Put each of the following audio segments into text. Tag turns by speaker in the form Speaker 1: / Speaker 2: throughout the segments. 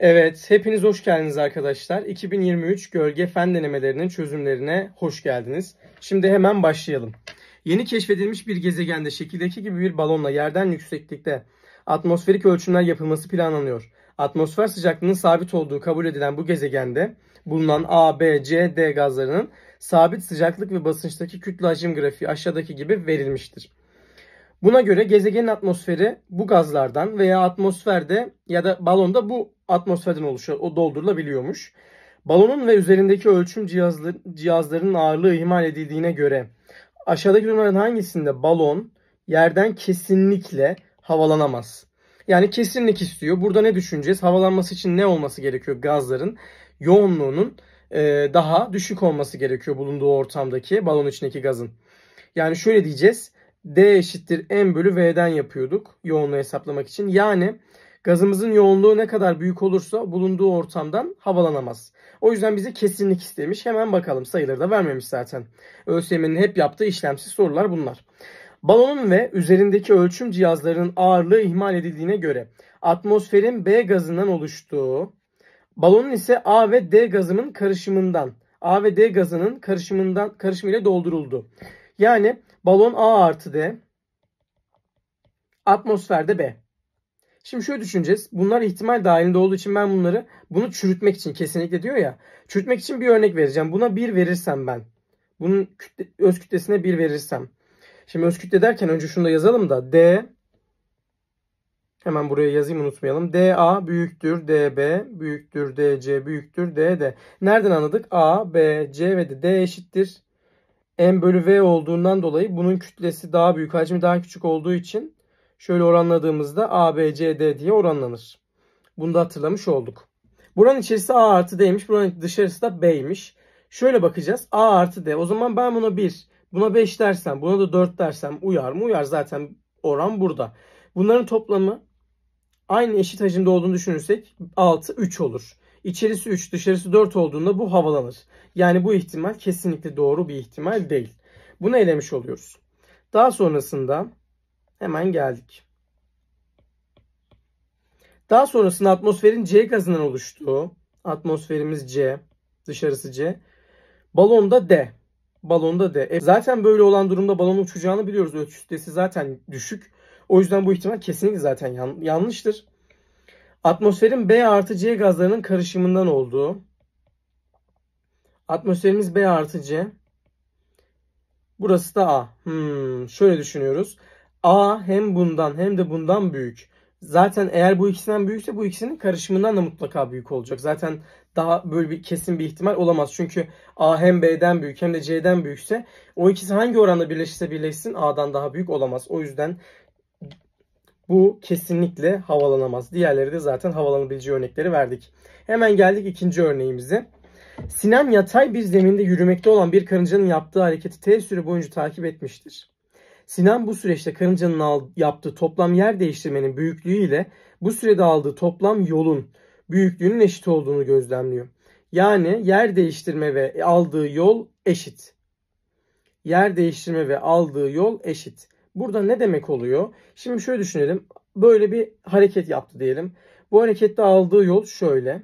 Speaker 1: Evet, hepiniz hoş geldiniz arkadaşlar. 2023 gölge fen denemelerinin çözümlerine hoş geldiniz. Şimdi hemen başlayalım. Yeni keşfedilmiş bir gezegende şekildeki gibi bir balonla yerden yükseklikte atmosferik ölçümler yapılması planlanıyor. Atmosfer sıcaklığının sabit olduğu kabul edilen bu gezegende bulunan A, B, C, D gazlarının sabit sıcaklık ve basınçtaki kütle hacim grafiği aşağıdaki gibi verilmiştir. Buna göre gezegenin atmosferi bu gazlardan veya atmosferde ya da balonda bu atmosferden oluşuyor, o doldurulabiliyormuş. Balonun ve üzerindeki ölçüm cihazları, cihazlarının ağırlığı ihmal edildiğine göre aşağıdaki durumların hangisinde balon yerden kesinlikle havalanamaz? Yani kesinlik istiyor. Burada ne düşüneceğiz? Havalanması için ne olması gerekiyor gazların? Yoğunluğunun e, daha düşük olması gerekiyor bulunduğu ortamdaki balon içindeki gazın. Yani şöyle diyeceğiz. D eşittir M bölü V'den yapıyorduk yoğunluğu hesaplamak için. Yani Gazımızın yoğunluğu ne kadar büyük olursa bulunduğu ortamdan havalanamaz. O yüzden bize kesinlik istemiş. Hemen bakalım sayıları da vermemiş zaten. ÖSYM'nin hep yaptığı işlemsiz sorular bunlar. Balonun ve üzerindeki ölçüm cihazlarının ağırlığı ihmal edildiğine göre atmosferin B gazından oluştuğu, balonun ise A ve D gazının karışımından, A ve D gazının karışımından karışımıyla dolduruldu. Yani balon A artı D, atmosferde B. Şimdi şöyle düşüneceğiz. Bunlar ihtimal dahilinde olduğu için ben bunları bunu çürütmek için kesinlikle diyor ya. Çürütmek için bir örnek vereceğim. Buna bir verirsem ben. Bunun kütle, öz kütlesine bir verirsem. Şimdi öz kütle derken önce şunu da yazalım da D hemen buraya yazayım unutmayalım. DA büyüktür DB büyüktür DC büyüktür DD. Nereden anladık? A, B, C ve D, D eşittir. M bölü V olduğundan dolayı bunun kütlesi daha büyük, hacmi daha küçük olduğu için Şöyle oranladığımızda A B C D diye oranlanır. Bunu da hatırlamış olduk. Buranın içerisi A artı D'ymiş. Buranın dışarısı da B'ymiş. Şöyle bakacağız. A artı D. O zaman ben buna 1, buna 5 dersem, buna da 4 dersem uyar mı? Uyar. Zaten oran burada. Bunların toplamı aynı eşit hacimde olduğunu düşünürsek 6, 3 olur. İçerisi 3, dışarısı 4 olduğunda bu havalanır. Yani bu ihtimal kesinlikle doğru bir ihtimal değil. Bunu elemiş oluyoruz. Daha sonrasında Hemen geldik. Daha sonrasında atmosferin C gazından oluştuğu, atmosferimiz C, dışarısı C. Balonda D. Balonda D. E zaten böyle olan durumda balon uçacağını biliyoruz. Ölçü kütlesi zaten düşük. O yüzden bu ihtimal kesinlikle zaten yan, yanlıştır. Atmosferin B artı C gazlarının karışımından olduğu. Atmosferimiz B artı C. Burası da A. Hmm, şöyle düşünüyoruz. A hem bundan hem de bundan büyük. Zaten eğer bu ikisinden büyükse bu ikisinin karışımından da mutlaka büyük olacak. Zaten daha böyle bir kesin bir ihtimal olamaz. Çünkü A hem B'den büyük hem de C'den büyükse o ikisi hangi oranda birleşirse birleşsin A'dan daha büyük olamaz. O yüzden bu kesinlikle havalanamaz. Diğerleri de zaten havalanabileceği örnekleri verdik. Hemen geldik ikinci örneğimize. Sinem yatay bir zeminde yürümekte olan bir karıncanın yaptığı hareketi T süre boyunca takip etmiştir. Sinan bu süreçte karıncanın yaptığı toplam yer değiştirmenin büyüklüğü ile bu sürede aldığı toplam yolun büyüklüğünün eşit olduğunu gözlemliyor. Yani yer değiştirme ve aldığı yol eşit. Yer değiştirme ve aldığı yol eşit. Burada ne demek oluyor? Şimdi şöyle düşünelim. Böyle bir hareket yaptı diyelim. Bu harekette aldığı yol şöyle.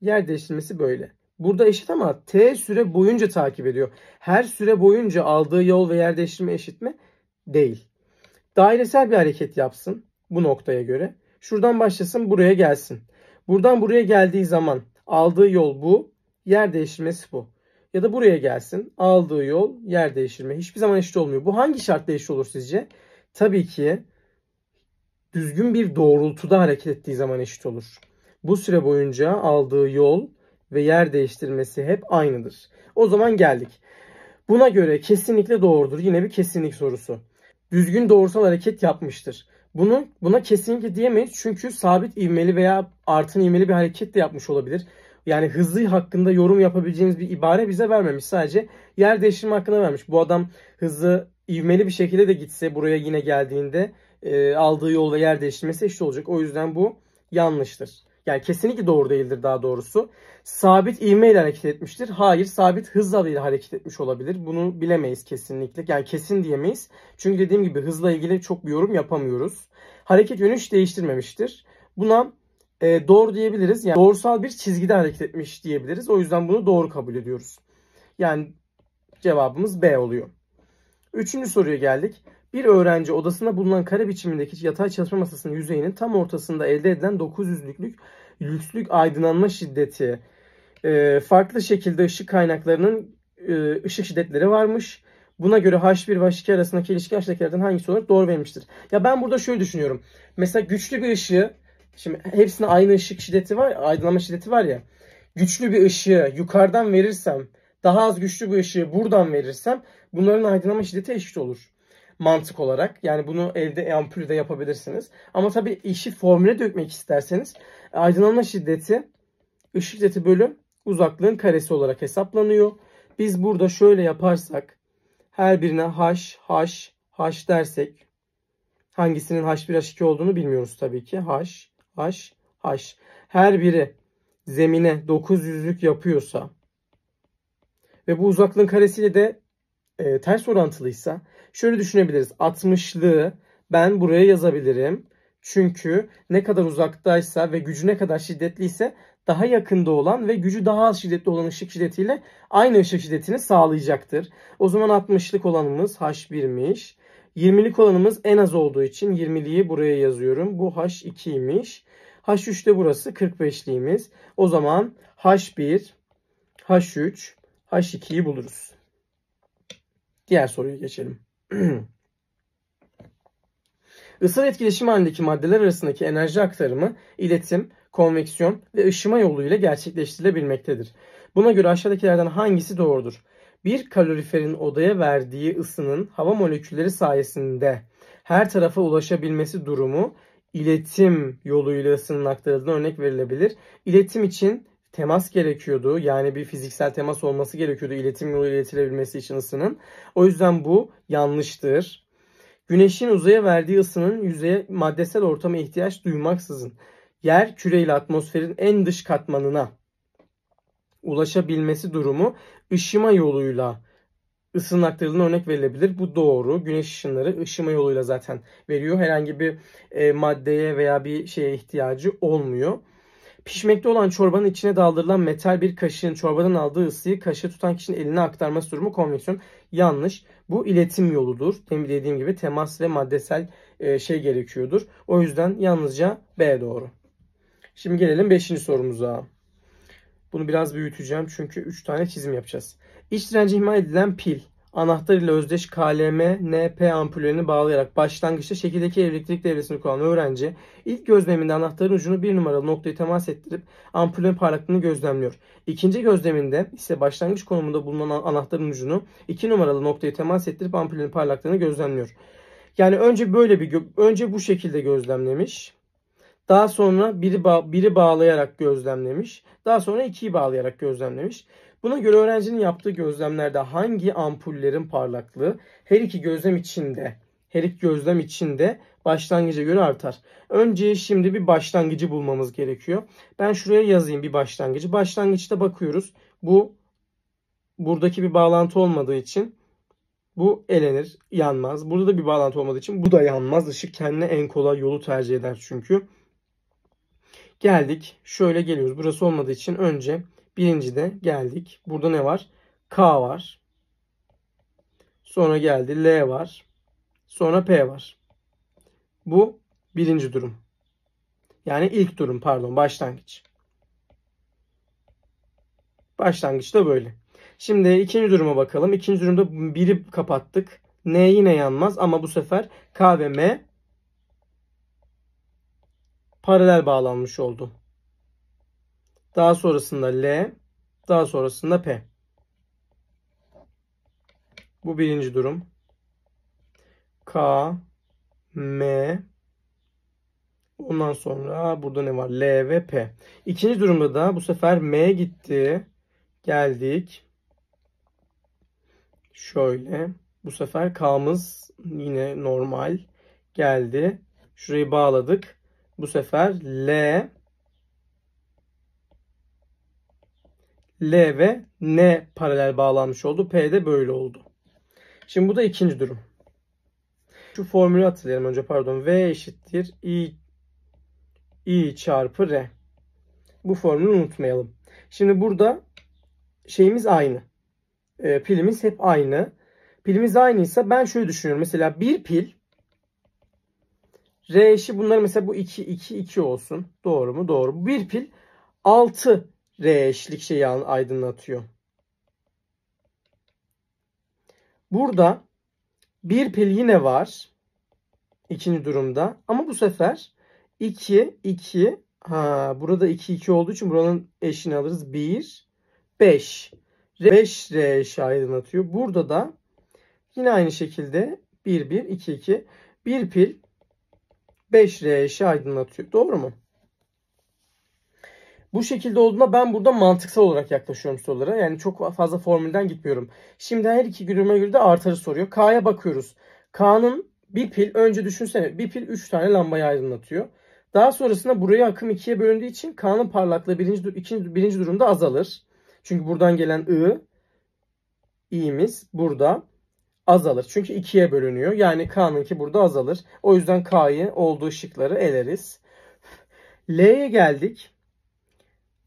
Speaker 1: Yer değiştirmesi böyle. Burada eşit ama T süre boyunca takip ediyor. Her süre boyunca aldığı yol ve yer değiştirme eşit mi? değil. Dairesel bir hareket yapsın bu noktaya göre. Şuradan başlasın buraya gelsin. Buradan buraya geldiği zaman aldığı yol bu. Yer değiştirmesi bu. Ya da buraya gelsin. Aldığı yol yer değiştirme. Hiçbir zaman eşit olmuyor. Bu hangi şartla eşit olur sizce? Tabii ki düzgün bir doğrultuda hareket ettiği zaman eşit olur. Bu süre boyunca aldığı yol ve yer değiştirmesi hep aynıdır. O zaman geldik. Buna göre kesinlikle doğrudur. Yine bir kesinlik sorusu düzgün doğrusal hareket yapmıştır. Bunu buna kesinlikle diyemeyiz çünkü sabit ivmeli veya artın ivmeli bir hareket de yapmış olabilir. Yani hızlı hakkında yorum yapabileceğimiz bir ibare bize vermemiş. Sadece yer değiştirme hakkında vermiş. Bu adam hızlı ivmeli bir şekilde de gitse buraya yine geldiğinde e, aldığı yolda yer değiştirmesi eşit olacak. O yüzden bu yanlıştır yani kesinlikle doğru değildir daha doğrusu. Sabit ivme ile hareket etmiştir. Hayır sabit hız adıyla hareket etmiş olabilir. Bunu bilemeyiz kesinlikle. Yani kesin diyemeyiz. Çünkü dediğim gibi hızla ilgili çok bir yorum yapamıyoruz. Hareket yönü hiç değiştirmemiştir. Buna e, doğru diyebiliriz. Yani doğrusal bir çizgide hareket etmiş diyebiliriz. O yüzden bunu doğru kabul ediyoruz. Yani cevabımız B oluyor. Üçüncü soruya geldik. Bir öğrenci odasında bulunan kare biçimindeki yatay çalışma masasının yüzeyinin tam ortasında elde edilen 900'lüklük lükslük aydınlanma şiddeti e, farklı şekilde ışık kaynaklarının e, ışık şiddetleri varmış. Buna göre H1 ve H2 arasındaki ilişki aşağıdakilerden hangisi olarak doğru verilmiştir? Ya ben burada şöyle düşünüyorum. Mesela güçlü bir ışığı, şimdi hepsine aynı ışık şiddeti var, aydınlanma şiddeti var ya. Güçlü bir ışığı yukarıdan verirsem, daha az güçlü bir ışığı buradan verirsem bunların aydınlanma şiddeti eşit olur mantık olarak. Yani bunu evde ampulde yapabilirsiniz. Ama tabii işi formüle dökmek isterseniz aydınlanma şiddeti ışık şiddeti bölü uzaklığın karesi olarak hesaplanıyor. Biz burada şöyle yaparsak her birine h, h, h dersek hangisinin h1, h2 olduğunu bilmiyoruz tabii ki. h, h, h. Her biri zemine 900'lük yapıyorsa ve bu uzaklığın karesiyle de e, ters orantılıysa Şöyle düşünebiliriz. 60'lığı ben buraya yazabilirim. Çünkü ne kadar uzaktaysa ve gücü ne kadar şiddetliyse daha yakında olan ve gücü daha az şiddetli olan ışık şiddetiyle aynı ışık şiddetini sağlayacaktır. O zaman 60'lık olanımız H1'miş. 20'lik olanımız en az olduğu için 20'liyi buraya yazıyorum. Bu H2'ymiş. H3 de burası 45'liğimiz. O zaman H1, H3, H2'yi buluruz. Diğer soruya geçelim. Isıl etkileşim halindeki maddeler arasındaki enerji aktarımı, iletim, konveksiyon ve ışıma yoluyla gerçekleştirilebilmektedir. Buna göre aşağıdakilerden hangisi doğrudur? Bir kaloriferin odaya verdiği ısının hava molekülleri sayesinde her tarafa ulaşabilmesi durumu iletim yoluyla ısının aktarıldığına örnek verilebilir. İletim için temas gerekiyordu. Yani bir fiziksel temas olması gerekiyordu iletim yolu iletilebilmesi için ısının. O yüzden bu yanlıştır. Güneşin uzaya verdiği ısının yüzeye maddesel ortama ihtiyaç duymaksızın yer küreyle atmosferin en dış katmanına ulaşabilmesi durumu ışıma yoluyla ısının aktarıldığına örnek verilebilir. Bu doğru. Güneş ışınları ışıma yoluyla zaten veriyor. Herhangi bir e, maddeye veya bir şeye ihtiyacı olmuyor. Pişmekte olan çorbanın içine daldırılan metal bir kaşığın çorbadan aldığı ısıyı kaşığı tutan kişinin eline aktarması durumu konveksiyon. Yanlış. Bu iletim yoludur. Demin dediğim gibi temas ve maddesel e, şey gerekiyordur. O yüzden yalnızca B doğru. Şimdi gelelim 5. sorumuza. Bunu biraz büyüteceğim çünkü 3 tane çizim yapacağız. İç direnci ihmal edilen pil anahtar ile özdeş KLM NP ampullerini bağlayarak başlangıçta şekildeki elektrik devresini kuran öğrenci ilk gözleminde anahtarın ucunu bir numaralı noktaya temas ettirip ampulün parlaklığını gözlemliyor. İkinci gözleminde ise başlangıç konumunda bulunan anahtarın ucunu iki numaralı noktaya temas ettirip ampulün parlaklığını gözlemliyor. Yani önce böyle bir önce bu şekilde gözlemlemiş. Daha sonra biri, ba biri bağlayarak gözlemlemiş. Daha sonra ikiyi bağlayarak gözlemlemiş. Buna göre öğrencinin yaptığı gözlemlerde hangi ampullerin parlaklığı her iki gözlem içinde her iki gözlem içinde başlangıca göre artar. Önce şimdi bir başlangıcı bulmamız gerekiyor. Ben şuraya yazayım bir başlangıcı. Başlangıçta bakıyoruz. Bu buradaki bir bağlantı olmadığı için bu elenir, yanmaz. Burada da bir bağlantı olmadığı için bu da yanmaz. Işık kendine en kolay yolu tercih eder çünkü. Geldik. Şöyle geliyoruz. Burası olmadığı için önce Birinci de geldik. Burada ne var? K var. Sonra geldi L var. Sonra P var. Bu birinci durum. Yani ilk durum pardon başlangıç. Başlangıç da böyle. Şimdi ikinci duruma bakalım. İkinci durumda biri kapattık. N yine yanmaz ama bu sefer K ve M paralel bağlanmış oldu. Daha sonrasında L. Daha sonrasında P. Bu birinci durum. K, M, Ondan sonra burada ne var? L ve P. İkinci durumda da bu sefer M gitti. Geldik. Şöyle. Bu sefer K'mız yine normal geldi. Şurayı bağladık. Bu sefer L L ve N paralel bağlanmış oldu. P de böyle oldu. Şimdi bu da ikinci durum. Şu formülü hatırlayalım önce pardon. V eşittir I, I çarpı R. Bu formülü unutmayalım. Şimdi burada şeyimiz aynı. E, pilimiz hep aynı. Pilimiz aynıysa ben şöyle düşünüyorum. Mesela bir pil R eşi bunları mesela bu 2 2 2 olsun. Doğru mu? Doğru. Bir pil 6 R eşlik şeyi aydınlatıyor. Burada bir pil yine var. ikinci durumda. Ama bu sefer 2, 2. Ha, burada 2, 2 olduğu için buranın eşini alırız. 1, 5. 5 R eşi aydınlatıyor. Burada da yine aynı şekilde 1, 1, 2, 2. Bir pil 5 R eşi aydınlatıyor. Doğru mu? Bu şekilde olduğunda ben burada mantıksal olarak yaklaşıyorum sorulara. Yani çok fazla formülden gitmiyorum. Şimdi her iki grubuna göre de artarı soruyor. K'ya bakıyoruz. K'nın bir pil önce düşünsene bir pil 3 tane lambayı aydınlatıyor. Daha sonrasında buraya akım ikiye bölündüğü için K'nın parlaklığı birinci, ikinci, birinci durumda azalır. Çünkü buradan gelen I, İ'miz burada azalır. Çünkü ikiye bölünüyor. Yani K'nınki burada azalır. O yüzden K'yı olduğu şıkları eleriz. L'ye geldik.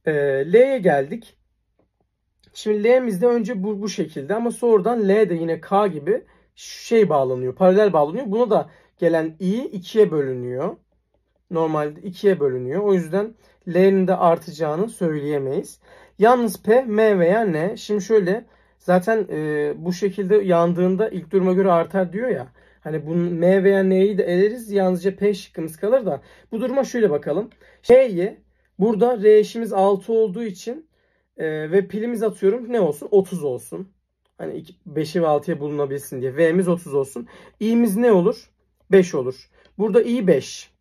Speaker 1: E, L'ye geldik. Şimdi L'mizde önce bu, bu şekilde ama sonradan L de yine K gibi şey bağlanıyor. Paralel bağlanıyor. Buna da gelen i 2'ye bölünüyor. Normalde 2'ye bölünüyor. O yüzden L'nin de artacağını söyleyemeyiz. Yalnız P, M veya N. Şimdi şöyle zaten e, bu şekilde yandığında ilk duruma göre artar diyor ya. Hani bu M veya N'yi de eleriz. Yalnızca P şıkkımız kalır da. Bu duruma şöyle bakalım. P'yi Burada R eşimiz 6 olduğu için e, ve pilimiz atıyorum ne olsun? 30 olsun. Hani 5'i ve 6'ya bulunabilsin diye. V'miz 30 olsun. İ'miz ne olur? 5 olur. Burada i 5.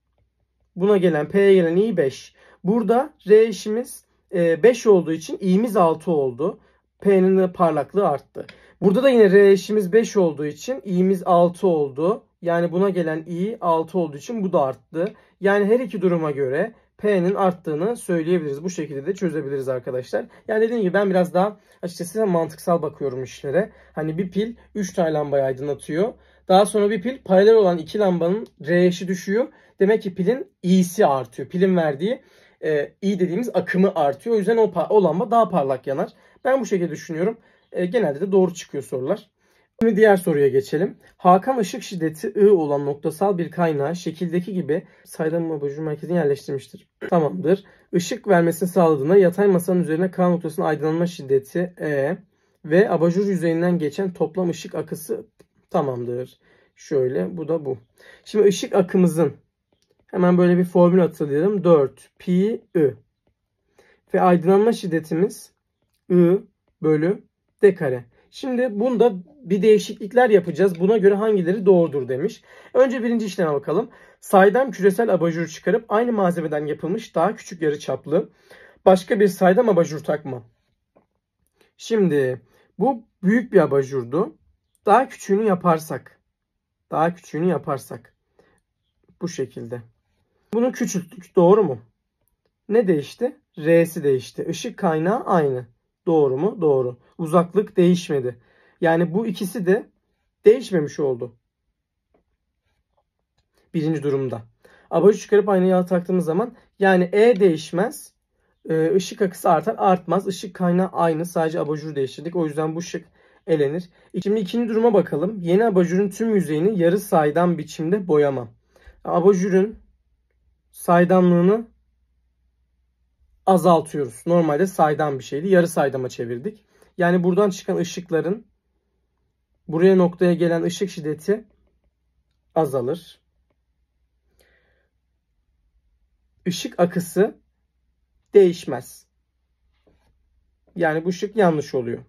Speaker 1: Buna gelen P'ye gelen i 5. Burada R eşimiz 5 e, olduğu için i'miz 6 oldu. P'nin parlaklığı arttı. Burada da yine R eşimiz 5 olduğu için i'miz 6 oldu. Yani buna gelen i 6 olduğu için bu da arttı. Yani her iki duruma göre P'nin arttığını söyleyebiliriz. Bu şekilde de çözebiliriz arkadaşlar. Yani dediğim gibi ben biraz daha açıkçası mantıksal bakıyorum işlere. Hani bir pil 3 tane lambayı aydınlatıyor. Daha sonra bir pil paralel olan iki lambanın R düşüyor. Demek ki pilin İ'si artıyor. Pilin verdiği e, I dediğimiz akımı artıyor. O yüzden o, o lamba daha parlak yanar. Ben bu şekilde düşünüyorum. E, genelde de doğru çıkıyor sorular. Şimdi diğer soruya geçelim. Hakan ışık şiddeti I olan noktasal bir kaynağı şekildeki gibi saydam abucu merkezine yerleştirmiştir. Tamamdır. Işık vermesini sağladığında yatay masanın üzerine K noktasının aydınlanma şiddeti E ve abajur yüzeyinden geçen toplam ışık akısı tamamdır. Şöyle bu da bu. Şimdi ışık akımızın hemen böyle bir formül hatırlayalım. 4 pi I ve aydınlanma şiddetimiz I bölü D kare. Şimdi bunda bir değişiklikler yapacağız. Buna göre hangileri doğrudur demiş. Önce birinci işleme bakalım. Saydam küresel abajur çıkarıp aynı malzemeden yapılmış daha küçük yarı çaplı başka bir saydam abajur takma. Şimdi bu büyük bir abajurdu. Daha küçüğünü yaparsak. Daha küçüğünü yaparsak. Bu şekilde. Bunu küçülttük doğru mu? Ne değişti? R'si değişti. Işık kaynağı aynı. Doğru mu? Doğru. Uzaklık değişmedi. Yani bu ikisi de değişmemiş oldu. Birinci durumda. Abajur çıkarıp aynaya taktığımız zaman yani E değişmez. Işık e, akısı artar artmaz. Işık kaynağı aynı. Sadece abajuru değiştirdik. O yüzden bu şık elenir. Şimdi ikinci duruma bakalım. Yeni abajurun tüm yüzeyini yarı saydam biçimde boyama. Abajurun saydamlığını azaltıyoruz. Normalde saydam bir şeydi. Yarı saydama çevirdik. Yani buradan çıkan ışıkların buraya noktaya gelen ışık şiddeti azalır. Işık akısı değişmez. Yani bu ışık yanlış oluyor.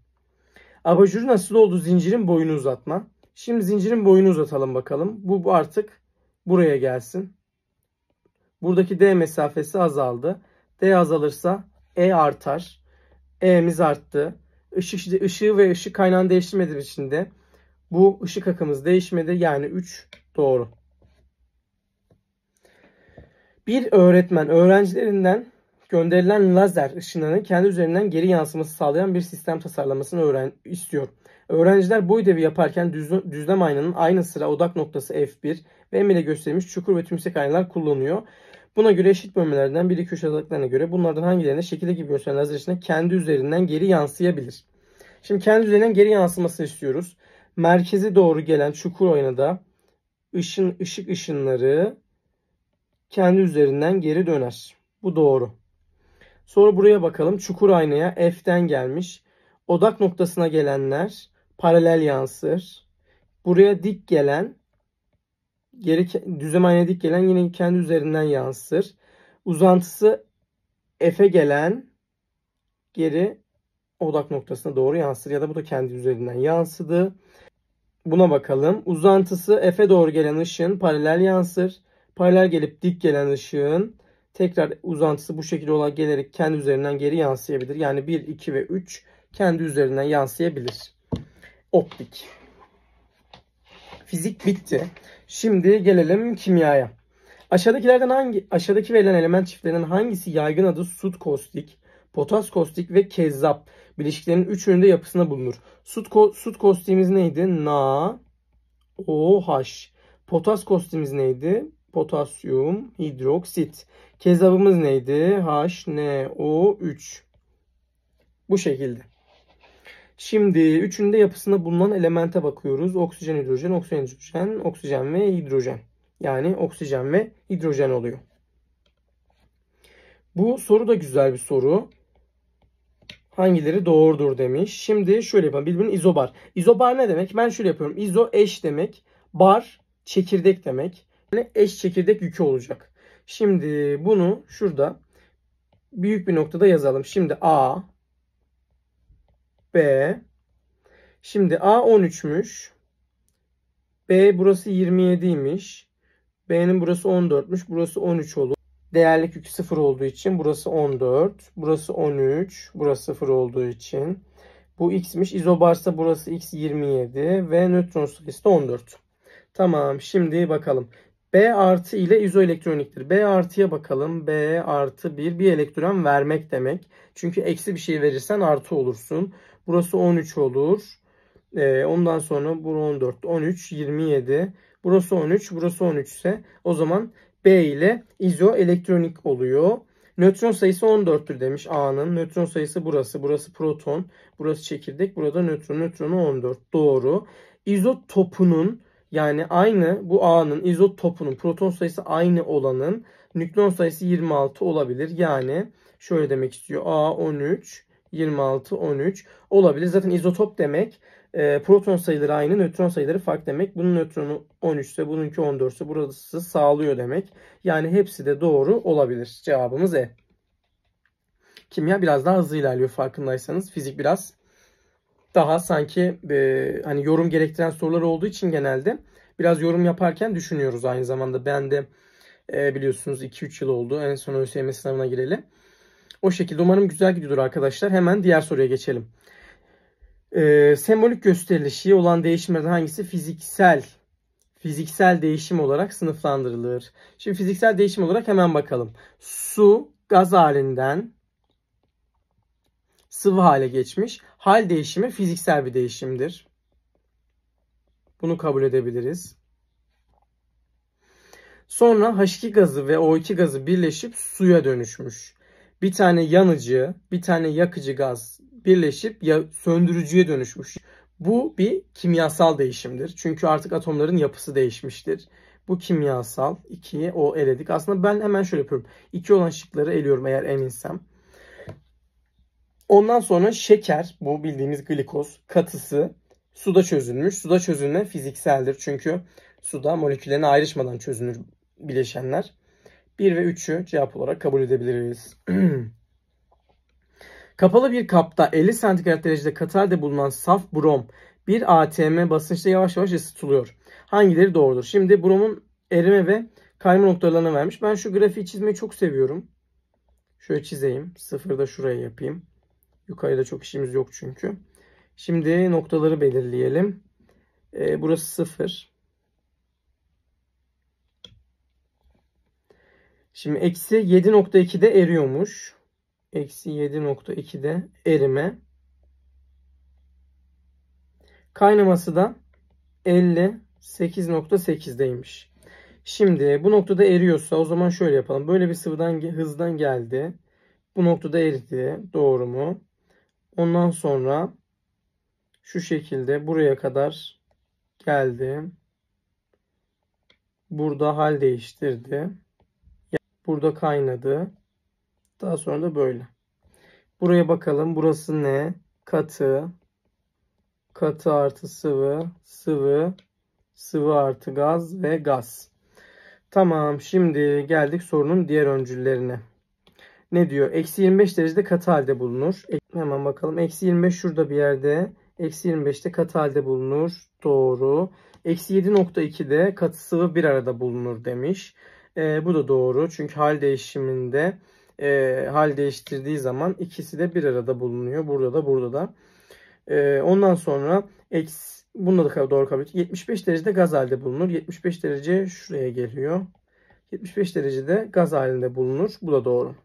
Speaker 1: Abajur nasıl oldu? Zincirin boyunu uzatma. Şimdi zincirin boyunu uzatalım bakalım. Bu artık buraya gelsin. Buradaki D mesafesi azaldı. D e azalırsa E artar. E'miz arttı. Işık, ışığı ve ışık kaynağını değiştirmediğimiz için de bu ışık akımız değişmedi. Yani 3 doğru. Bir öğretmen öğrencilerinden gönderilen lazer ışınlarının kendi üzerinden geri yansıması sağlayan bir sistem tasarlamasını öğren istiyor. Öğrenciler bu ödevi yaparken düz, düzlem aynanın aynı sıra odak noktası F1 ve M göstermiş çukur ve tümsek aynalar kullanıyor. Buna göre eşit bölmelerden biri 2, aralıklarına göre bunlardan hangilerine şekilde gibi gösteren lazer içinde kendi üzerinden geri yansıyabilir. Şimdi kendi üzerinden geri yansımasını istiyoruz. Merkeze doğru gelen çukur oyuna ışın, ışık ışınları kendi üzerinden geri döner. Bu doğru. Sonra buraya bakalım. Çukur aynaya F'den gelmiş. Odak noktasına gelenler paralel yansır. Buraya dik gelen geri düzeme dik gelen yine kendi üzerinden yansır. Uzantısı F'e gelen geri odak noktasına doğru yansır ya da bu da kendi üzerinden yansıdı. Buna bakalım. Uzantısı F'e doğru gelen ışığın paralel yansır. Paralel gelip dik gelen ışığın tekrar uzantısı bu şekilde olarak gelerek kendi üzerinden geri yansıyabilir. Yani 1, 2 ve 3 kendi üzerinden yansıyabilir. Optik. Fizik bitti. Şimdi gelelim kimyaya. Aşağıdakilerden hangi aşağıdaki verilen element çiftlerinin hangisi yaygın adı sut kostik, potas kostik ve kezzap bileşiklerinin üçünün de yapısına bulunur. Sut, ko, sut kostiğimiz neydi? Na, OH. Potas kostiğimiz neydi? Potasyum hidroksit. Kezzabımız neydi? HNO3. Bu şekilde. Şimdi üçünde yapısında bulunan elemente bakıyoruz. Oksijen, hidrojen, oksijen, hidrojen, oksijen ve hidrojen. Yani oksijen ve hidrojen oluyor. Bu soru da güzel bir soru. Hangileri doğrudur demiş. Şimdi şöyle yapalım. Birbirinin izobar. İzobar ne demek? Ben şöyle yapıyorum. İzo eş demek. Bar çekirdek demek. Yani eş çekirdek yükü olacak. Şimdi bunu şurada büyük bir noktada yazalım. Şimdi A, B. Şimdi A 13'müş. B burası 27'ymiş. B'nin burası 14'müş. Burası 13 olur. Değerlik yükü 0 olduğu için burası 14. Burası 13. Burası 0 olduğu için. Bu x'miş. İzobarsa burası x 27 ve nötron sayısı da 14. Tamam şimdi bakalım. B artı ile izoelektroniktir. B artıya bakalım. B artı 1 bir elektron vermek demek. Çünkü eksi bir şey verirsen artı olursun. Burası 13 olur. E, ondan sonra bu 14, 13, 27. Burası 13, burası 13 ise o zaman B ile izoelektronik oluyor. Nötron sayısı 14'tür demiş A'nın. Nötron sayısı burası. Burası proton. Burası çekirdek. Burada nötron. Nötronu 14. Doğru. İzotopunun yani aynı bu A'nın izotopunun proton sayısı aynı olanın nükleon sayısı 26 olabilir. Yani şöyle demek istiyor. A 13 26, 13 olabilir. Zaten izotop demek e, proton sayıları aynı, nötron sayıları farklı demek. Bunun nötronu 13 ise bununki 14 ise burası sağlıyor demek. Yani hepsi de doğru olabilir. Cevabımız E. Kimya biraz daha hızlı ilerliyor farkındaysanız. Fizik biraz daha sanki e, hani yorum gerektiren sorular olduğu için genelde biraz yorum yaparken düşünüyoruz aynı zamanda. Ben de e, biliyorsunuz 2-3 yıl oldu en son ÖSYM sınavına girelim. O şekilde umarım güzel gidiyordur arkadaşlar. Hemen diğer soruya geçelim. Ee, sembolik gösterilişi olan değişimlerden hangisi fiziksel fiziksel değişim olarak sınıflandırılır? Şimdi fiziksel değişim olarak hemen bakalım. Su gaz halinden sıvı hale geçmiş. Hal değişimi fiziksel bir değişimdir. Bunu kabul edebiliriz. Sonra H2 gazı ve O2 gazı birleşip suya dönüşmüş bir tane yanıcı, bir tane yakıcı gaz birleşip ya söndürücüye dönüşmüş. Bu bir kimyasal değişimdir. Çünkü artık atomların yapısı değişmiştir. Bu kimyasal 2'yi o eledik. Aslında ben hemen şöyle yapıyorum. 2 olan şıkları eliyorum eğer eminsem. Ondan sonra şeker bu bildiğimiz glikoz katısı suda çözülmüş. Suda çözülme fizikseldir. Çünkü suda moleküllerine ayrışmadan çözünür bileşenler. 1 ve 3'ü cevap olarak kabul edebiliriz. Kapalı bir kapta 50 santigrat derecede katalde bulunan saf brom bir ATM basınçta yavaş yavaş ısıtılıyor. Hangileri doğrudur? Şimdi bromun erime ve kayma noktalarını vermiş. Ben şu grafiği çizmeyi çok seviyorum. Şöyle çizeyim. Sıfırda şuraya yapayım. Yukarıda çok işimiz yok çünkü. Şimdi noktaları belirleyelim. Ee, burası sıfır. Şimdi eksi 7.2'de eriyormuş. Eksi 7.2'de erime. Kaynaması da 58.8'deymiş. Şimdi bu noktada eriyorsa o zaman şöyle yapalım. Böyle bir sıvıdan hızdan geldi. Bu noktada eridi. Doğru mu? Ondan sonra şu şekilde buraya kadar geldi. Burada hal değiştirdi. Burada kaynadı. Daha sonra da böyle. Buraya bakalım. Burası ne? Katı. Katı artı sıvı. Sıvı. Sıvı artı gaz ve gaz. Tamam. Şimdi geldik sorunun diğer öncüllerine. Ne diyor? Eksi 25 derecede katı halde bulunur. E, hemen bakalım. Eksi 25 şurada bir yerde. Eksi 25'te katı halde bulunur. Doğru. Eksi 7.2'de katı sıvı bir arada bulunur demiş. E, bu da doğru çünkü hal değişiminde e, hal değiştirdiği zaman ikisi de bir arada bulunuyor. Burada da burada da. E, ondan sonra eksi Bunda da doğru kabul ediyor. 75 derecede gaz halde bulunur. 75 derece şuraya geliyor. 75 derecede gaz halinde bulunur. Bu da doğru.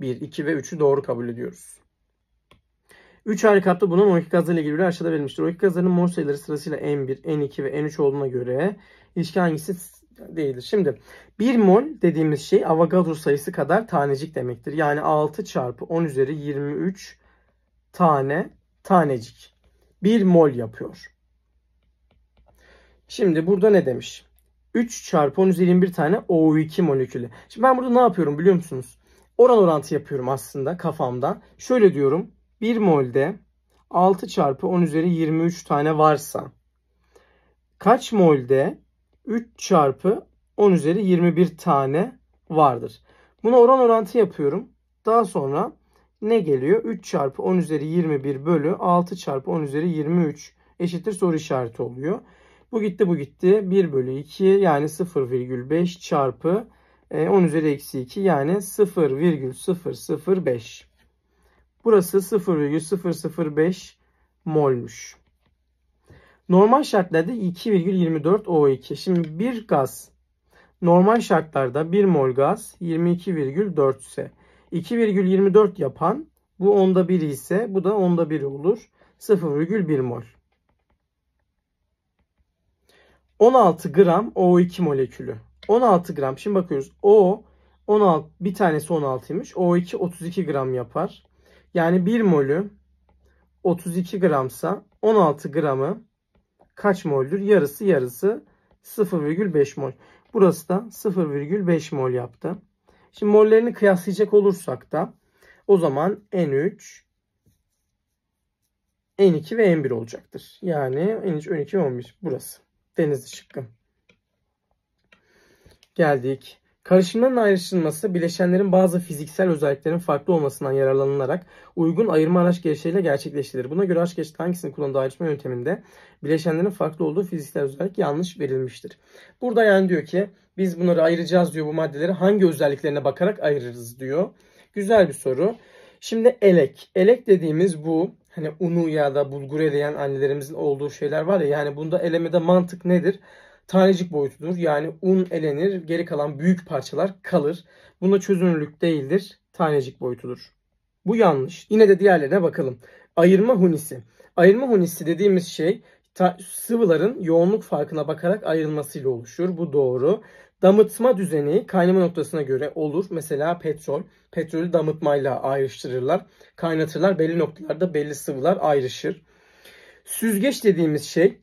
Speaker 1: 1, 2 ve 3'ü doğru kabul ediyoruz. 3 harikatta bunun 12 gazlarla ilgili bir aşağıda verilmiştir. 12 gazların mol sayıları sırasıyla N1, N2 ve N3 olduğuna göre ilişki hangisi değildir. Şimdi 1 mol dediğimiz şey Avogadro sayısı kadar tanecik demektir. Yani 6 çarpı 10 üzeri 23 tane tanecik. 1 mol yapıyor. Şimdi burada ne demiş? 3 çarpı 10 üzeri 21 tane O2 molekülü. Şimdi ben burada ne yapıyorum biliyor musunuz? Oran orantı yapıyorum aslında kafamda. Şöyle diyorum. 1 molde 6 çarpı 10 üzeri 23 tane varsa kaç molde 3 çarpı 10 üzeri 21 tane vardır. Buna oran orantı yapıyorum. Daha sonra ne geliyor? 3 çarpı 10 üzeri 21 bölü 6 çarpı 10 üzeri 23 eşittir soru işareti oluyor. Bu gitti bu gitti. 1 bölü 2 yani 0,5 çarpı 10 e, üzeri eksi 2 yani 0,005. Burası 0,005 molmuş. Normal şartlarda 2,24 O2. Şimdi bir gaz normal şartlarda 1 mol gaz 22,4 ise 2,24 yapan bu onda biri ise bu da onda biri olur. 0,1 mol. 16 gram O2 molekülü. 16 gram. Şimdi bakıyoruz. O 16 bir tanesi 16'ymış. O2 32 gram yapar. Yani 1 molü 32 gramsa 16 gramı kaç moldür? Yarısı yarısı 0,5 mol. Burası da 0,5 mol yaptı. Şimdi mollerini kıyaslayacak olursak da o zaman N3 N2 ve N1 olacaktır. Yani N3, N2 ve N1 burası. Denizli şıkkı. Geldik Karışımların ayrıştırılması bileşenlerin bazı fiziksel özelliklerin farklı olmasından yararlanılarak uygun ayırma araç gereçleriyle gerçekleştirilir. Buna göre araç gereçleri hangisini kullandığı ayrışma yönteminde bileşenlerin farklı olduğu fiziksel özellik yanlış verilmiştir. Burada yani diyor ki biz bunları ayıracağız diyor bu maddeleri hangi özelliklerine bakarak ayırırız diyor. Güzel bir soru. Şimdi elek. Elek dediğimiz bu hani unu ya da bulgur eleyen annelerimizin olduğu şeyler var ya yani bunda elemede mantık nedir? Tanecik boyutudur. Yani un elenir, geri kalan büyük parçalar kalır. Buna çözünürlük değildir, tanecik boyutudur. Bu yanlış. Yine de diğerlerine bakalım. Ayırma hunisi. Ayırma hunisi dediğimiz şey sıvıların yoğunluk farkına bakarak ayrılmasıyla oluşur. Bu doğru. Damıtma düzeni kaynama noktasına göre olur. Mesela petrol. Petrolü damıtmayla ayrıştırırlar. Kaynatırlar. Belli noktalarda belli sıvılar ayrışır. Süzgeç dediğimiz şey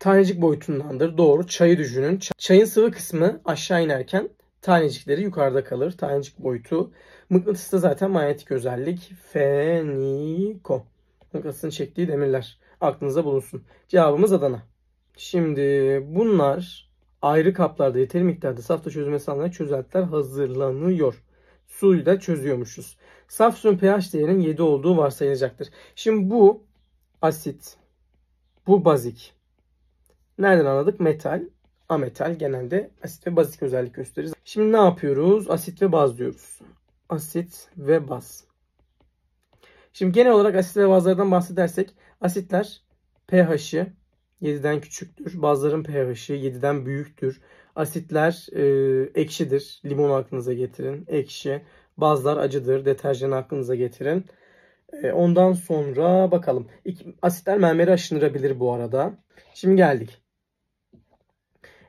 Speaker 1: tanecik boyutundandır. Doğru. Çayı düşünün. Çayın sıvı kısmı aşağı inerken tanecikleri yukarıda kalır. Tanecik boyutu. Mıknatıs da zaten manyetik özellik. Feniko. Mıknatısın çektiği demirler. Aklınıza bulunsun. Cevabımız Adana. Şimdi bunlar ayrı kaplarda yeteri miktarda safta çözüme sağlanan çözeltiler hazırlanıyor. Suyu da çözüyormuşuz. Saf suyun pH değerinin 7 olduğu varsayılacaktır. Şimdi bu asit, bu bazik, Nereden anladık? Metal, ametal genelde asit ve bazik özellik gösterir. Şimdi ne yapıyoruz? Asit ve baz diyoruz. Asit ve baz. Şimdi genel olarak asit ve bazlardan bahsedersek asitler pH'i 7'den küçüktür. Bazların pH'i 7'den büyüktür. Asitler e, ekşidir. limon aklınıza getirin. Ekşi. Bazlar acıdır. Deterjanı aklınıza getirin. E, ondan sonra bakalım. Asitler mermeri aşınırabilir bu arada. Şimdi geldik.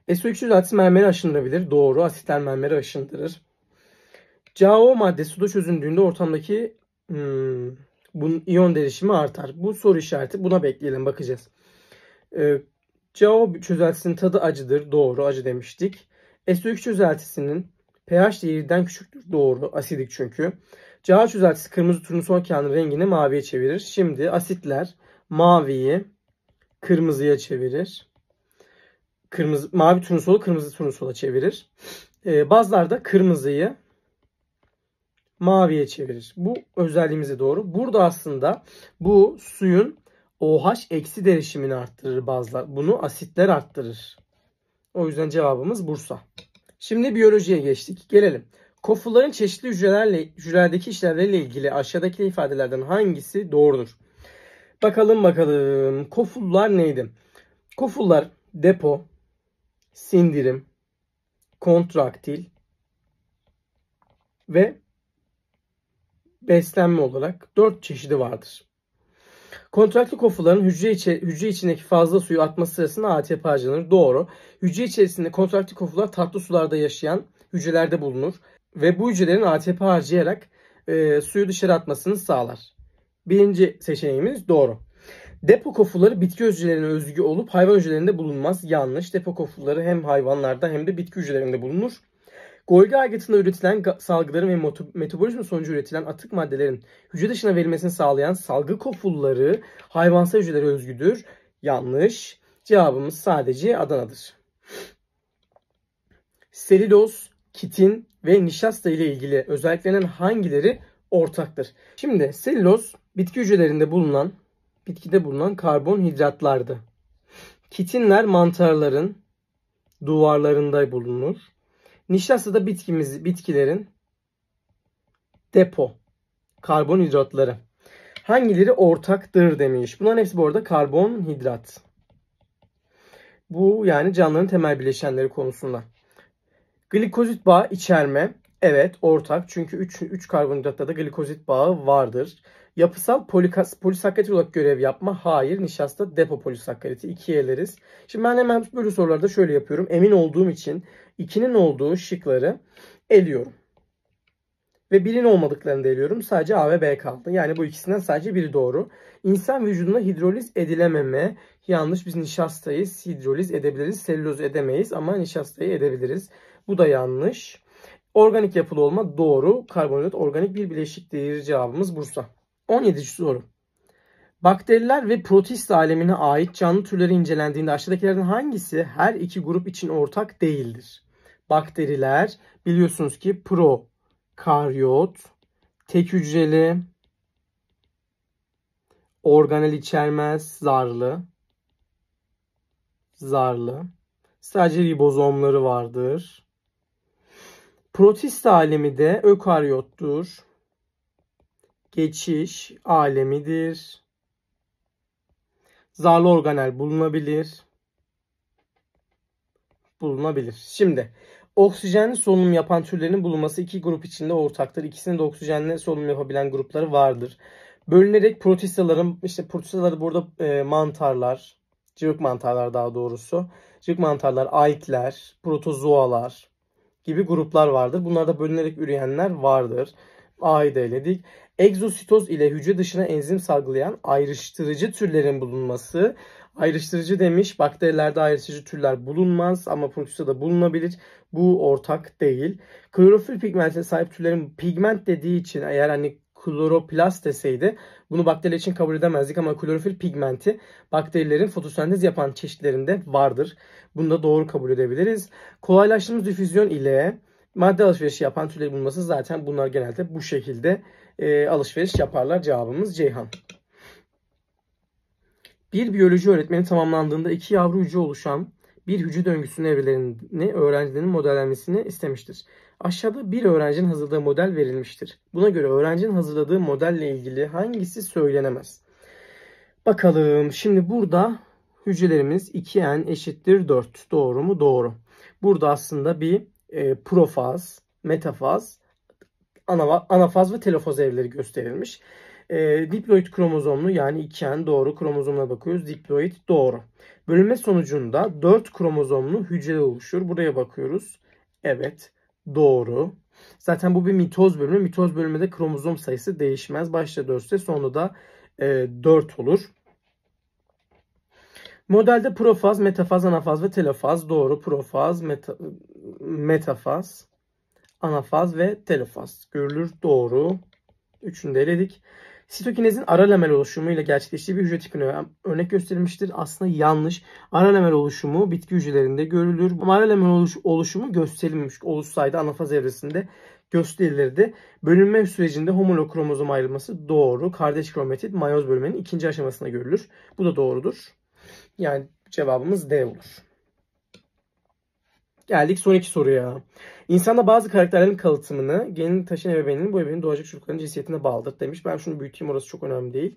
Speaker 1: SO300 asit mermeri aşındırabilir. Doğru asitler mermeri aşındırır. CaO madde suda çözündüğünde ortamdaki hmm, bunun iyon derişimi artar. Bu soru işareti. Buna bekleyelim bakacağız. Ee, CaO çözeltisinin tadı acıdır. Doğru acı demiştik. SO3 çözeltisinin pH değerinden küçüktür. Doğru. Asidik çünkü. CaO çözeltisi kırmızı turnusol kağının rengini maviye çevirir. Şimdi asitler maviyi kırmızıya çevirir kırmızı mavi turnusolu kırmızı turnusola çevirir. E, bazılar da kırmızıyı maviye çevirir. Bu özelliğimize doğru. Burada aslında bu suyun OH eksi derişimini arttırır bazılar. Bunu asitler arttırır. O yüzden cevabımız Bursa. Şimdi biyolojiye geçtik. Gelelim. Kofuların çeşitli hücrelerle, hücrelerdeki işlevleriyle ilgili aşağıdaki ifadelerden hangisi doğrudur? Bakalım bakalım. Kofullar neydi? Kofullar depo, sindirim, kontraktil ve beslenme olarak dört çeşidi vardır. Kontraktil kofuların hücre, içi, hücre içindeki fazla suyu atması sırasında ATP harcanır. Doğru. Hücre içerisinde kontraktil kofular tatlı sularda yaşayan hücrelerde bulunur ve bu hücrelerin ATP harcayarak e, suyu dışarı atmasını sağlar. Birinci seçeneğimiz doğru. Depo kofuları bitki hücrelerine özgü olup hayvan hücrelerinde bulunmaz. Yanlış. Depo kofuları hem hayvanlarda hem de bitki hücrelerinde bulunur. Golgi aygıtında üretilen salgıların ve metabolizma sonucu üretilen atık maddelerin hücre dışına verilmesini sağlayan salgı kofulları hayvansal hücrelere özgüdür. Yanlış. Cevabımız sadece Adana'dır. Seliloz, kitin ve nişasta ile ilgili özelliklerinin hangileri ortaktır? Şimdi selüloz bitki hücrelerinde bulunan bitkide bulunan karbonhidratlardı. Kitinler mantarların duvarlarında bulunur. Nişasta da bitkimiz, bitkilerin depo karbonhidratları. Hangileri ortaktır demiş. Bunların hepsi bu arada karbonhidrat. Bu yani canlıların temel bileşenleri konusunda. Glikozit bağı içerme. Evet ortak çünkü 3, 3 karbonhidratta da glikozit bağı vardır. Yapısal polikas, polisakkarit olarak görev yapma. Hayır. Nişasta depo polisakkariti. iki yerleriz. Şimdi ben hemen böyle sorularda şöyle yapıyorum. Emin olduğum için ikinin olduğu şıkları eliyorum. Ve birin olmadıklarını da eliyorum. Sadece A ve B kaldı. Yani bu ikisinden sadece biri doğru. İnsan vücuduna hidroliz edilememe. Yanlış biz nişastayız. Hidroliz edebiliriz. Selüloz edemeyiz ama nişastayı edebiliriz. Bu da yanlış. Organik yapılı olma doğru. Karbonhidrat organik bir bileşiktir. Cevabımız Bursa. 17. soru. Bakteriler ve protist alemine ait canlı türleri incelendiğinde aşağıdakilerden hangisi her iki grup için ortak değildir? Bakteriler biliyorsunuz ki prokaryot, tek hücreli, organel içermez, zarlı, zarlı. Sadece ribozomları vardır. Protist alemi de ökaryottur geçiş alemidir. Zarlı organel bulunabilir. Bulunabilir. Şimdi oksijenli solunum yapan türlerin bulunması iki grup içinde ortaktır. İkisinin de oksijenli solunum yapabilen grupları vardır. Bölünerek protistaların işte protistaları burada e, mantarlar, cıvık mantarlar daha doğrusu. Cıvık mantarlar, aitler, protozoalar gibi gruplar vardır. Bunlarda bölünerek üreyenler vardır. A'yı da eledik egzositoz ile hücre dışına enzim salgılayan ayrıştırıcı türlerin bulunması. Ayrıştırıcı demiş bakterilerde ayrıştırıcı türler bulunmaz ama da bulunabilir. Bu ortak değil. Klorofil pigmentine sahip türlerin pigment dediği için eğer hani kloroplast deseydi bunu bakteriler için kabul edemezdik ama klorofil pigmenti bakterilerin fotosentez yapan çeşitlerinde vardır. Bunu da doğru kabul edebiliriz. Kolaylaştırılmış difüzyon ile madde alışverişi yapan türleri bulması zaten bunlar genelde bu şekilde e, alışveriş yaparlar. Cevabımız Ceyhan. Bir biyoloji öğretmeni tamamlandığında iki yavru hücre oluşan bir hücre döngüsünün evrelerini öğrencilerin modellenmesini istemiştir. Aşağıda bir öğrencinin hazırladığı model verilmiştir. Buna göre öğrencinin hazırladığı modelle ilgili hangisi söylenemez? Bakalım şimdi burada hücrelerimiz 2n eşittir 4. Doğru mu? Doğru. Burada aslında bir e, profaz, metafaz ana, anafaz ve telofaz evleri gösterilmiş. E, diploid kromozomlu yani iki en doğru kromozomuna bakıyoruz. Diploid doğru. Bölünme sonucunda 4 kromozomlu hücre oluşur. Buraya bakıyoruz. Evet doğru. Zaten bu bir mitoz bölümü. Mitoz bölümünde kromozom sayısı değişmez. Başta 4'te sonunda da e, 4 olur. Modelde profaz, metafaz, anafaz ve telofaz. Doğru profaz, meta, metafaz anafaz ve telofaz. Görülür doğru. Üçünü de eledik. Sitokinezin ara lamel oluşumuyla gerçekleştiği bir hücre tipine örnek gösterilmiştir. Aslında yanlış. Ara lamel oluşumu bitki hücrelerinde görülür. Ama ara lamel oluş, oluşumu gösterilmemiş. Oluşsaydı anafaz evresinde gösterilirdi. Bölünme sürecinde homolokromozom ayrılması doğru. Kardeş kromatit mayoz bölümünün ikinci aşamasında görülür. Bu da doğrudur. Yani cevabımız D olur. Geldik son iki soruya. İnsanda bazı karakterlerin kalıtımını genin taşın ebeveyninin bu ebeveynin doğacak çocukların cinsiyetine bağlıdır demiş. Ben şunu büyüteyim orası çok önemli değil.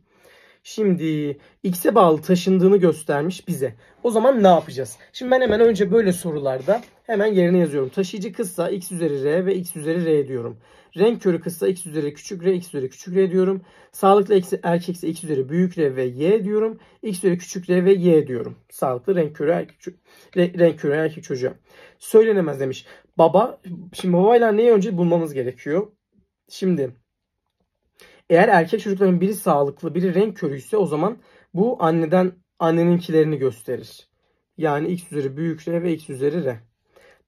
Speaker 1: Şimdi x'e bağlı taşındığını göstermiş bize. O zaman ne yapacağız? Şimdi ben hemen önce böyle sorularda Hemen yerine yazıyorum. Taşıyıcı kısa x üzeri r ve x üzeri r diyorum. Renk körü kızsa x üzeri küçük r, x üzeri küçük r diyorum. Sağlıklı erkek ise x üzeri büyük r ve y diyorum. x üzeri küçük r ve y diyorum. Sağlıklı renk körü erkek, renk körü erkek çocuğa. Söylenemez demiş. Baba, şimdi babayla neyi önce bulmamız gerekiyor? Şimdi eğer erkek çocukların biri sağlıklı, biri renk körüyse o zaman bu anneden anneninkilerini gösterir. Yani x üzeri büyük r ve x üzeri r.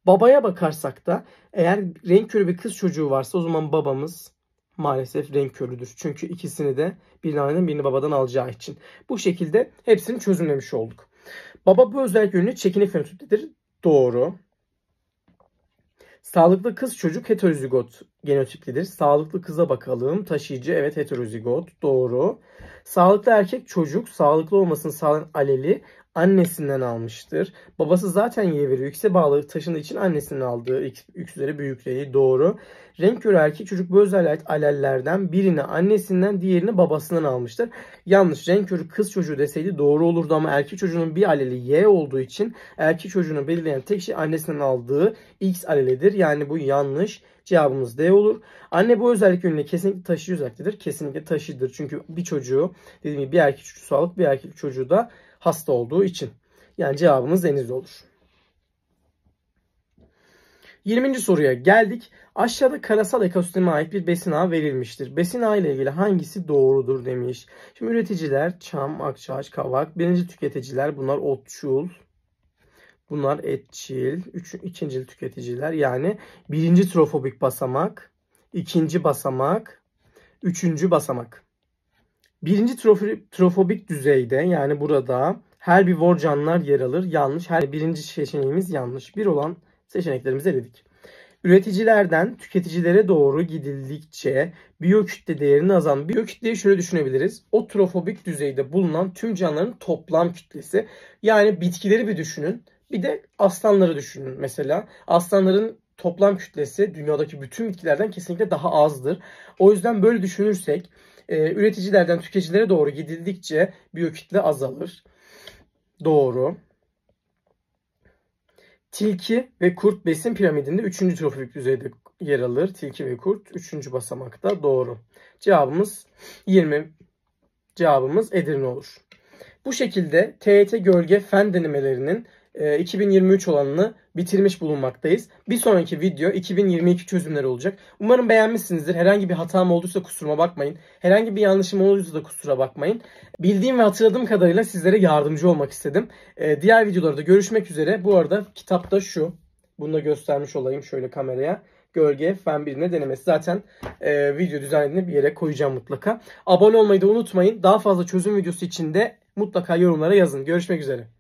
Speaker 1: Babaya bakarsak da eğer renk körü bir kız çocuğu varsa o zaman babamız maalesef renk körüdür. Çünkü ikisini de birini anneden birini babadan alacağı için. Bu şekilde hepsini çözümlemiş olduk. Baba bu özellik yönünü çekini fenotipidir. Doğru. Sağlıklı kız çocuk heterozigot genotiplidir. Sağlıklı kıza bakalım. Taşıyıcı evet heterozigot. Doğru. Sağlıklı erkek çocuk sağlıklı olmasını sağlayan aleli annesinden almıştır. Babası zaten Yeveri Yüks'e bağlı taşındığı için annesinden aldığı Yüks'leri büyükleri doğru. Renk körü erkek çocuk bu özel alellerden birini annesinden diğerini babasından almıştır. Yanlış renk körü kız çocuğu deseydi doğru olurdu ama erkek çocuğunun bir aleli Y olduğu için erkek çocuğunu belirleyen tek şey annesinden aldığı X alelidir. Yani bu yanlış. Cevabımız D olur. Anne bu özellik yönüne kesinlikle taşıyıcı özelliktir. Kesinlikle taşıdır. Çünkü bir çocuğu dediğim gibi bir erkek çocuğu sağlık bir erkek çocuğu da hasta olduğu için. Yani cevabımız Denizli olur. 20. soruya geldik. Aşağıda karasal ekosisteme ait bir besin ağı verilmiştir. Besin ağı ile ilgili hangisi doğrudur demiş. Şimdi üreticiler çam, akçaağaç, kavak. Birinci tüketiciler bunlar otçul. Bunlar etçil. Üç, ikincil tüketiciler yani birinci trofobik basamak. ikinci basamak. Üçüncü basamak. Birinci trofobik düzeyde yani burada her bir canlar yer alır. Yanlış. Her birinci seçeneğimiz yanlış. Bir olan seçeneklerimizi eledik. Üreticilerden tüketicilere doğru gidildikçe biyokütle değerini azan biyokütleyi şöyle düşünebiliriz. O trofobik düzeyde bulunan tüm canlıların toplam kütlesi. Yani bitkileri bir düşünün. Bir de aslanları düşünün mesela. Aslanların toplam kütlesi dünyadaki bütün bitkilerden kesinlikle daha azdır. O yüzden böyle düşünürsek e, üreticilerden tüketicilere doğru gidildikçe biyokitle azalır. Doğru. Tilki ve kurt besin piramidinde 3. trofik düzeyde yer alır. Tilki ve kurt 3. basamakta doğru. Cevabımız 20. Cevabımız Edirne olur. Bu şekilde TET gölge fen denemelerinin 2023 e, olanını bitirmiş bulunmaktayız. Bir sonraki video 2022 çözümleri olacak. Umarım beğenmişsinizdir. Herhangi bir hatam olduysa kusuruma bakmayın. Herhangi bir yanlışım olduysa da kusura bakmayın. Bildiğim ve hatırladığım kadarıyla sizlere yardımcı olmak istedim. E, diğer videolarda görüşmek üzere. Bu arada kitapta şu. Bunu da göstermiş olayım şöyle kameraya gölge fen bilimine denemesi. Zaten e, video düzenlediğini bir yere koyacağım mutlaka. Abone olmayı da unutmayın. Daha fazla çözüm videosu için de mutlaka yorumlara yazın. Görüşmek üzere.